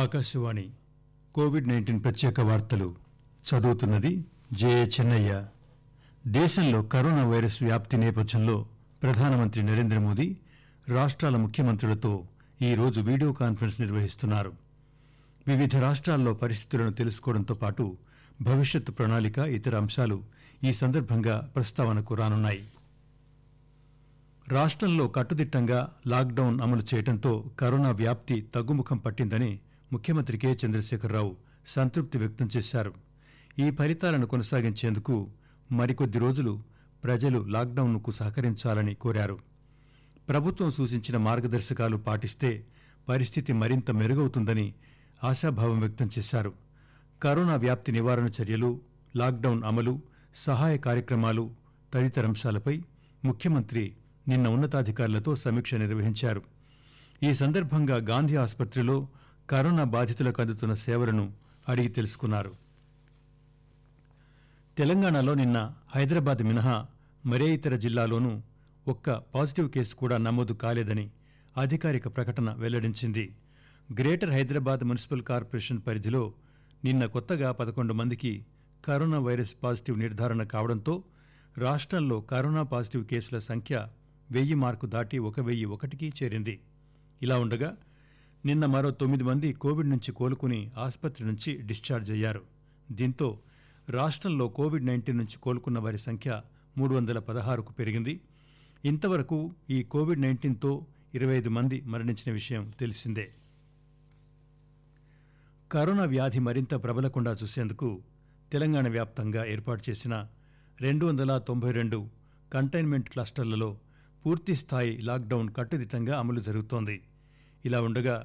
Akashvani Covid nineteen ప్రత్యేక వార్తలు చదువుతున్నది జే చెన్నయ్య దేశంలో కరోనా వైరస్ వ్యాప్తి నేపథ్యంలో ప్రధానమంత్రి నరేంద్ర మోదీ రాష్ట్రాల ముఖ్యమంత్రులతో ఈరోజు వీడియో కాన్ఫరెన్స్ నిర్వహిస్తున్నారు వివిధ రాష్ట్రాల్లో పరిస్థితులను తెలుసుకోవడంతో పాటు భవిష్యత్ ప్రణాళిక ఇతర అంశాలు ఈ సందర్భంగా ప్రస్తావనకు రానున్నాయి రాష్ట్రంలో కట్టుదిట్టంగా లాక్డౌన్ అమలు చేయడంతో కరోనా వ్యాప్తి తగ్గుముఖం పట్టిందని ముఖ్యమంత్రి కె చంద్రశేఖరరావు సంతృప్తి వ్యక్తం చేశారు ఈ ఫలితాలను కొనసాగించేందుకు మరికొద్ది రోజులు ప్రజలు లాక్డౌన్ కు సహకరించాలని కోరారు ప్రభుత్వం సూచించిన మార్గదర్శకాలు పాటిస్తే పరిస్థితి మరింత మెరుగవుతుందని ఆశాభావం వ్యక్తం చేశారు కరోనా వ్యాప్తి నివారణ చర్యలు లాక్డౌన్ అమలు సహాయ కార్యక్రమాలు తదితర అంశాలపై ముఖ్యమంత్రి నిన్న ఉన్నతాధికారులతో సమీక్ష నిర్వహించారు ఈ సందర్భంగా గాంధీ ఆసుపత్రిలో కరోనా బాధితులకు అందుతున్న సేవలను అడిగి తెలుసుకున్నారు తెలంగాణలో నిన్న హైదరాబాద్ మినహా మరే ఇతర జిల్లాలోనూ ఒక్క పాజిటివ్ కేసు కూడా నమోదు కాలేదని అధికారిక ప్రకటన వెల్లడించింది గ్రేటర్ హైదరాబాద్ మున్సిపల్ కార్పొరేషన్ పరిధిలో నిన్న కొత్తగా పదకొండు మందికి కరోనా వైరస్ పాజిటివ్ నిర్ధారణ కావడంతో రాష్ట్రంలో కరోనా పాజిటివ్ కేసుల సంఖ్య వెయ్యి మార్కు దాటి ఒక వెయ్యి ఒకటికి చేరింది ఇలా ఉండగా నిన్న మరో తొమ్మిది మంది కోవిడ్ నుంచి కోలుకుని ఆసుపత్రి నుంచి డిశ్చార్జ్ అయ్యారు దీంతో రాష్ట్రంలో కోవిడ్ నైన్టీన్ నుంచి కోలుకున్న వారి సంఖ్య మూడు వందల పదహారుకు పెరిగింది ఇంతవరకు ఈ కోవిడ్ నైన్టీన్తో ఇరవై ఐదు మంది మరణించిన విషయం తెలిసిందే కరోనా వ్యాధి మరింత ప్రబలకుండా చూసేందుకు తెలంగాణ వ్యాప్తంగా ఏర్పాటు చేసిన రెండు వందల తొంభై రెండు కంటైన్మెంట్ క్లస్టర్లలో పూర్తిస్థాయి లాక్డౌన్ కట్టుదిట్టంగా అమలు జరుగుతోంది ఇలా ఉండగా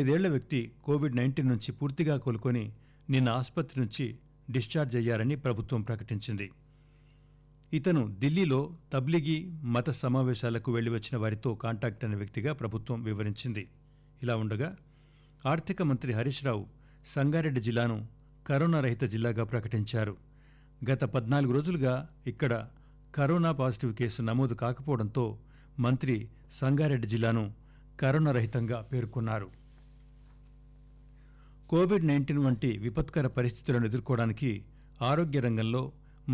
ఐదేళ్ల వ్యక్తి కోవిడ్ నైన్టీన్ నుంచి పూర్తిగా కోలుకొని నిన్న ఆసుపత్రి నుంచి డిశ్చార్జ్ అయ్యారని ప్రభుత్వం ప్రకటించింది ఇతను ఢిల్లీలో తబ్లిగీ మత సమావేశాలకు వెళ్లి వచ్చిన వారితో కాంటాక్ట్ అయిన వ్యక్తిగా ప్రభుత్వం వివరించింది ఇలా ఉండగా ఆర్థిక మంత్రి హరీష్ రావు సంగారెడ్డి జిల్లాను కరోనా రహిత జిల్లాగా ప్రకటించారు గత పద్నాలుగు రోజులుగా ఇక్కడ కరోనా పాజిటివ్ కేసు నమోదు కాకపోవడంతో మంత్రి సంగారెడ్డి జిల్లాను కరోనా రహితంగా పేర్కొన్నారు కోవిడ్ నైన్టీన్ వంటి విపత్కర పరిస్థితులను ఎదుర్కోవడానికి ఆరోగ్య రంగంలో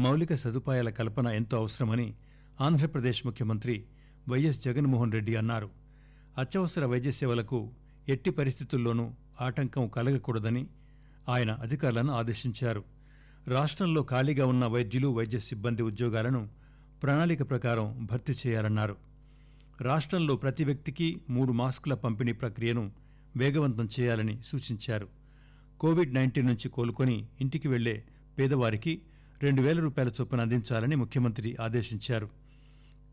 మౌలిక సదుపాయాల కల్పన ఎంతో అవసరమని ఆంధ్రప్రదేశ్ ముఖ్యమంత్రి వైఎస్ జగన్మోహన్ రెడ్డి అన్నారు అత్యవసర వైద్య సేవలకు ఎట్టి పరిస్థితుల్లోనూ ఆటంకం కలగకూడదని ఆయన అధికారులను ఆదేశించారు రాష్ట్రంలో ఖాళీగా ఉన్న వైద్యులు వైద్య సిబ్బంది ఉద్యోగాలను ప్రణాళిక ప్రకారం భర్తీ చేయాలన్నారు రాష్ట్రంలో ప్రతి వ్యక్తికి మూడు మాస్కుల పంపిణీ ప్రక్రియను వేగవంతం చేయాలని సూచించారు కోవిడ్ నైన్టీన్ నుంచి కోలుకొని ఇంటికి వెళ్లే పేదవారికి రెండు వేల రూపాయల చొప్పున అందించాలని ముఖ్యమంత్రి ఆదేశించారు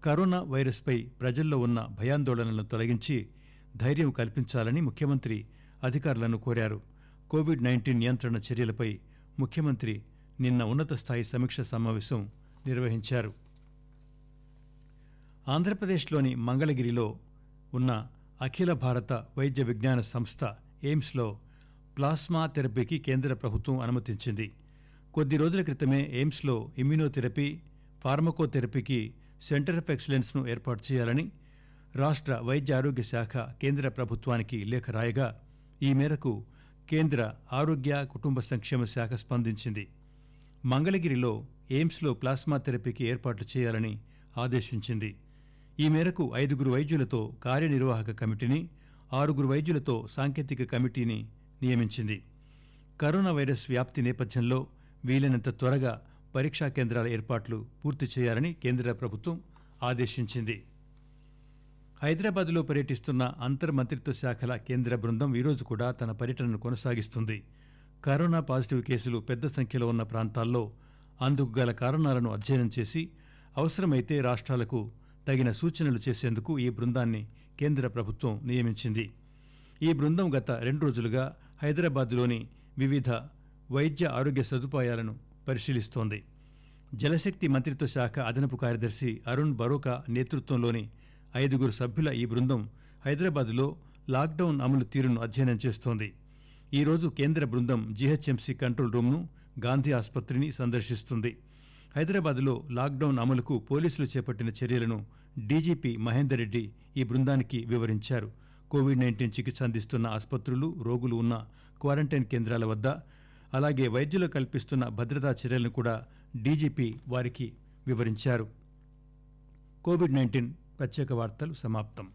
కరోనా వైరస్పై ప్రజల్లో ఉన్న భయాందోళనలను తొలగించి ధైర్యం కల్పించాలని ముఖ్యమంత్రి అధికారులను కోరారు కోవిడ్ నైన్టీన్ నియంత్రణ చర్యలపై ముఖ్యమంత్రి నిన్న ఉన్నత స్థాయి సమీక్ష సమావేశం నిర్వహించారు ఆంధ్రప్రదేశ్లోని మంగళగిరిలో ఉన్న అఖిల భారత వైద్య విజ్ఞాన సంస్థ ఎయిమ్స్లో ప్లాస్మా థెరపీకి కేంద్ర ప్రభుత్వం అనుమతించింది కొద్ది రోజుల క్రితమే ఎయిమ్స్లో ఇమ్యునోథెరపీ ఫార్మకోథెరపీకి సెంటర్ ఆఫ్ ఎక్సలెన్స్ను ఏర్పాటు చేయాలని రాష్ట్ర వైద్య ఆరోగ్య శాఖ కేంద్ర ప్రభుత్వానికి లేఖ రాయగా ఈ మేరకు కేంద్ర ఆరోగ్య కుటుంబ సంక్షేమ శాఖ స్పందించింది మంగళగిరిలో ఎయిమ్స్లో ప్లాస్మా థెరపీకి ఏర్పాట్లు చేయాలని ఆదేశించింది ఈ మేరకు ఐదుగురు వైద్యులతో కార్యనిర్వాహక కమిటీని ఆరుగురు వైద్యులతో సాంకేతిక కమిటీని నియమించింది కరోనా వైరస్ వ్యాప్తి నేపథ్యంలో వీలైనంత త్వరగా పరీక్షా కేంద్రాల ఏర్పాట్లు పూర్తి చేయాలని కేంద్ర ప్రభుత్వం ఆదేశించింది హైదరాబాద్లో పర్యటిస్తున్న మంత్రిత్వ శాఖల కేంద్ర బృందం ఈరోజు కూడా తన పర్యటనను కొనసాగిస్తుంది కరోనా పాజిటివ్ కేసులు పెద్ద సంఖ్యలో ఉన్న ప్రాంతాల్లో అందుకు గల కారణాలను అధ్యయనం చేసి అవసరమైతే రాష్ట్రాలకు తగిన సూచనలు చేసేందుకు ఈ బృందాన్ని కేంద్ర ప్రభుత్వం నియమించింది ఈ బృందం గత రెండు రోజులుగా హైదరాబాద్లోని వివిధ వైద్య ఆరోగ్య సదుపాయాలను పరిశీలిస్తోంది జలశక్తి మంత్రిత్వ శాఖ అదనపు కార్యదర్శి అరుణ్ బరోకా నేతృత్వంలోని ఐదుగురు సభ్యుల ఈ బృందం హైదరాబాద్లో లాక్డౌన్ అమలు తీరును అధ్యయనం చేస్తోంది ఈరోజు కేంద్ర బృందం జీహెచ్ఎంసీ కంట్రోల్ రూమ్ను గాంధీ ఆసుపత్రిని సందర్శిస్తుంది హైదరాబాద్లో లాక్డౌన్ అమలుకు పోలీసులు చేపట్టిన చర్యలను డీజీపీ మహేందర్ రెడ్డి ఈ బృందానికి వివరించారు కోవిడ్ నైన్టీన్ చికిత్స అందిస్తున్న ఆసుపత్రులు రోగులు ఉన్న క్వారంటైన్ కేంద్రాల వద్ద అలాగే వైద్యులు కల్పిస్తున్న భద్రతా చర్యలను కూడా డీజీపీ వారికి వివరించారు కోవిడ్ నైన్టీన్ ప్రత్యేక వార్తలు సమాప్తం